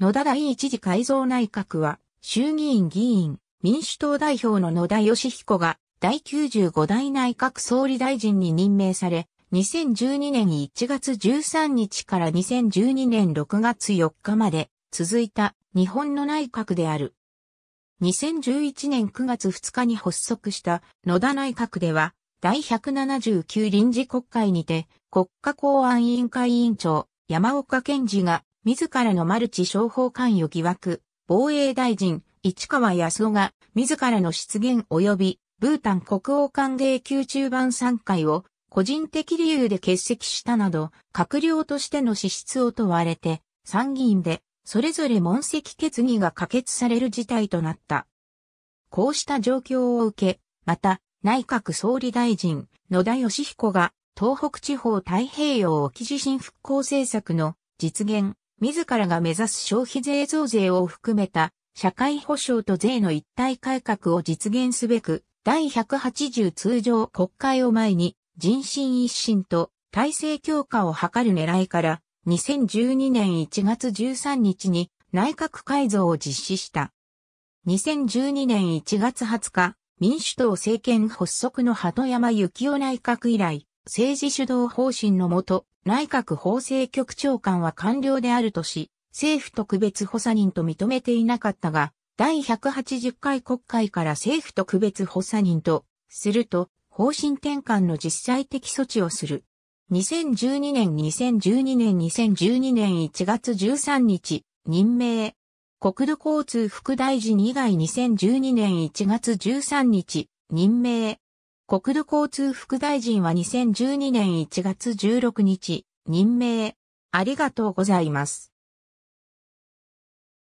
野田第一次改造内閣は、衆議院議員、民主党代表の野田義彦が、第95代内閣総理大臣に任命され、2012年1月13日から2012年6月4日まで続いた日本の内閣である。2011年9月2日に発足した野田内閣では、第179臨時国会にて、国家公安委員会委員長、山岡健二が自らのマルチ商法関与疑惑、防衛大臣、市川康夫が、自らの出現及び、ブータン国王歓迎宮中版参会を、個人的理由で欠席したなど、閣僚としての資質を問われて、参議院で、それぞれ問責決議が可決される事態となった。こうした状況を受け、また、内閣総理大臣、野田義彦が、東北地方太平洋沖地震復興政策の実現、自らが目指す消費税増税を含めた社会保障と税の一体改革を実現すべく、第180通常国会を前に人心一新と体制強化を図る狙いから、2012年1月13日に内閣改造を実施した。2012年1月20日、民主党政権発足の鳩山幸夫内閣以来、政治主導方針のもと、内閣法制局長官は官僚であるとし、政府特別補佐人と認めていなかったが、第180回国会から政府特別補佐人と、すると、方針転換の実際的措置をする。2012年2012年2012年1月13日、任命。国土交通副大臣以外2012年1月13日、任命。国土交通副大臣は2012年1月16日、任命。ありがとうございます。